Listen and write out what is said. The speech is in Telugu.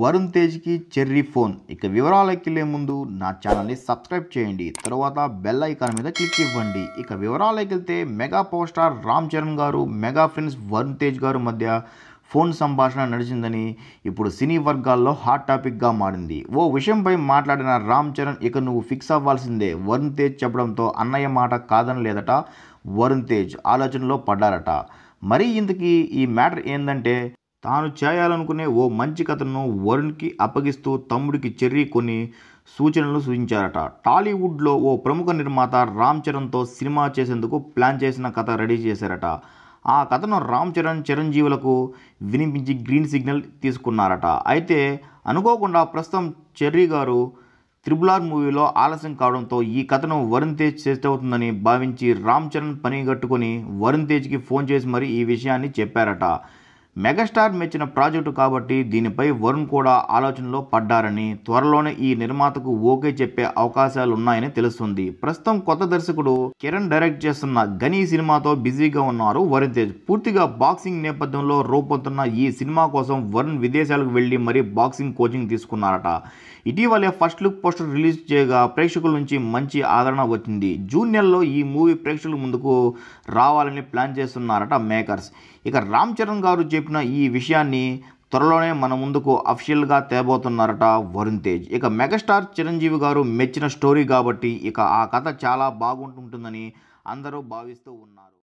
వరుణ్ తేజ్కి చెర్రీ ఫోన్ ఇక వివరాలకి వెళ్ళే ముందు నా ఛానల్ని సబ్స్క్రైబ్ చేయండి తర్వాత బెల్ ఐకాన్ మీద క్లిక్ ఇవ్వండి ఇక వివరాలకి వెళ్తే mega power star Ram Charan garu mega friends Varun Tej గారు మధ్య ఫోన్ సంభాషణ నడిచిందని ఇప్పుడు సినీ వర్గాల్లో హాట్ టాపిక్గా మారింది ఓ విషయంపై మాట్లాడిన రామ్ చరణ్ ఇక నువ్వు ఫిక్స్ అవ్వాల్సిందే వరుణ్ తేజ్ చెప్పడంతో అన్నయ్య మాట కాదని లేదట వరుణ్ తేజ్ ఆలోచనలో పడ్డారట మరీ ఇంతకీ ఈ మ్యాటర్ ఏంటంటే తాను చేయాలనుకునే ఓ మంచి కథను వరుణ్కి అప్పగిస్తూ తమ్ముడికి చెర్రీ కొన్ని సూచనలు సూచించారట టాలీవుడ్లో ఓ ప్రముఖ నిర్మాత రామ్ చరణ్తో సినిమా చేసేందుకు ప్లాన్ చేసిన కథ రెడీ చేశారట ఆ కథను రామ్ చరణ్ చిరంజీవులకు వినిపించి గ్రీన్ సిగ్నల్ తీసుకున్నారట అయితే అనుకోకుండా ప్రస్తుతం చెర్రీ గారు త్రిబులార్ మూవీలో ఆలస్యం కావడంతో ఈ కథను వరుణ్ తేజ్ అవుతుందని భావించి రామ్ చరణ్ పని కట్టుకొని వరుణ్ తేజ్కి ఫోన్ చేసి మరీ ఈ విషయాన్ని చెప్పారట మెగాస్టార్ మెచ్చిన ప్రాజెక్టు కాబట్టి దీనిపై వరుణ్ కూడా ఆలోచనలో పడ్డారని త్వరలోనే ఈ నిర్మాతకు ఓకే చెప్పే అవకాశాలు ఉన్నాయని తెలుస్తుంది ప్రస్తుతం కొత్త దర్శకుడు కిరణ్ డైరెక్ట్ చేస్తున్న గనీ సినిమాతో బిజీగా ఉన్నారు వరుణ్ తేజ్ పూర్తిగా బాక్సింగ్ నేపథ్యంలో రూపొందుతున్న ఈ సినిమా కోసం వరుణ్ విదేశాలకు వెళ్లి మరీ బాక్సింగ్ కోచింగ్ తీసుకున్నారట ఇటీవలే ఫస్ట్ లుక్ పోస్టర్ రిలీజ్ చేయగా ప్రేక్షకుల నుంచి మంచి ఆదరణ వచ్చింది జూన్ నెలలో ఈ మూవీ ప్రేక్షకుల ముందుకు రావాలని ప్లాన్ చేస్తున్నారట మేకర్స్ ఇక రామ్ చరణ్ గారు చెప్పిన ఈ విషయాన్ని త్వరలోనే మన ముందుకు అఫీషియల్గా తేబోతున్నారట వరుణ్ తేజ్ ఇక మెగాస్టార్ చిరంజీవి గారు మెచ్చిన స్టోరీ కాబట్టి ఇక ఆ కథ చాలా బాగుంటుంటుందని అందరూ భావిస్తూ ఉన్నారు